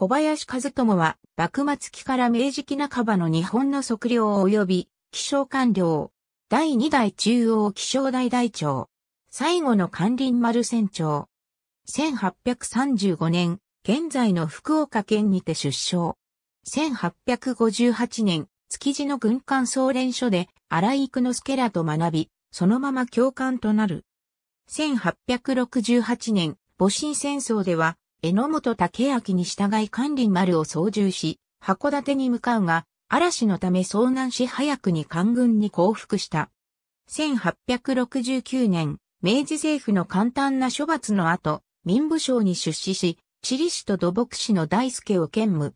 小林和友は、幕末期から明治期半ばの日本の測量及び気象官僚。第2代中央気象台台長。最後の関林丸船長。1835年、現在の福岡県にて出生。1858年、築地の軍艦総連所で荒井育之助らと学び、そのまま教官となる。1868年、戊辰戦争では榎本武明に従い管理丸を操縦し、函館に向かうが、嵐のため遭難し早くに官軍に降伏した。1869年、明治政府の簡単な処罰の後、民部省に出資し、地理士と土木士の大助を兼務。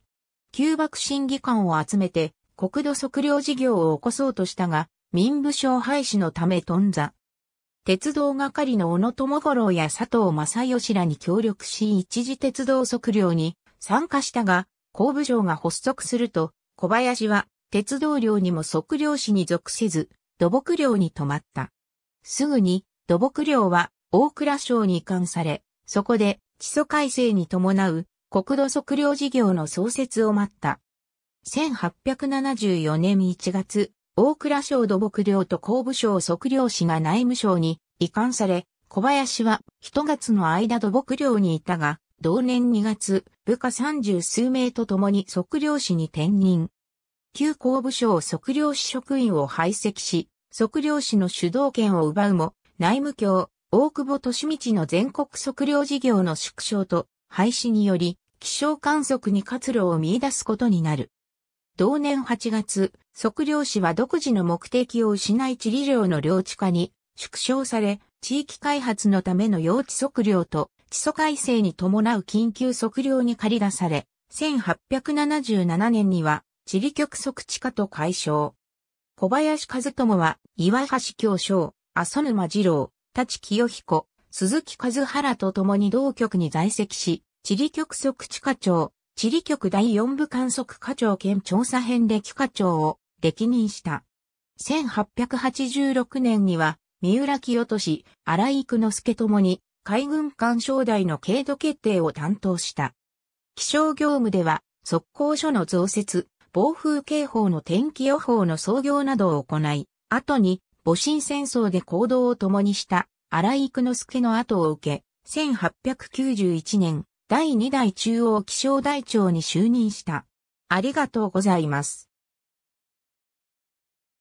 旧幕審議官を集めて、国土測量事業を起こそうとしたが、民部省廃止のため頓挫。鉄道係の小野智五郎や佐藤正義らに協力し一時鉄道測量に参加したが、工部省が発足すると、小林は鉄道量にも測量士に属せず、土木量に止まった。すぐに土木量は大倉省に移管され、そこで基礎改正に伴う国土測量事業の創設を待った。1874年1月、大倉省土木領と工部省測量士が内務省に移管され、小林は一月の間土木領にいたが、同年2月、部下30数名と共に測量士に転任。旧工部省測量士職員を排斥し、測量士の主導権を奪うも、内務卿、大久保利道の全国測量事業の縮小と廃止により、気象観測に活路を見出すことになる。同年8月、測量士は独自の目的を失い地理量の領地化に縮小され、地域開発のための用地測量と地租改正に伴う緊急測量に借り出され、1877年には地理局測地化と解消。小林和友は岩橋教章、阿蘇沼二郎、立清彦、鈴木和原と共に同局に在籍し、地理局測地課長、地理局第四部観測課長兼調査編歴課長を歴任した。1886年には、三浦清俊、荒井育之助ともに、海軍艦省台の軽度決定を担当した。気象業務では、速攻所の増設、暴風警報の天気予報の創業などを行い、後に、戊辰戦争で行動を共にした、荒井育之助の後を受け、1891年、第2代中央気象台長に就任した。ありがとうございます。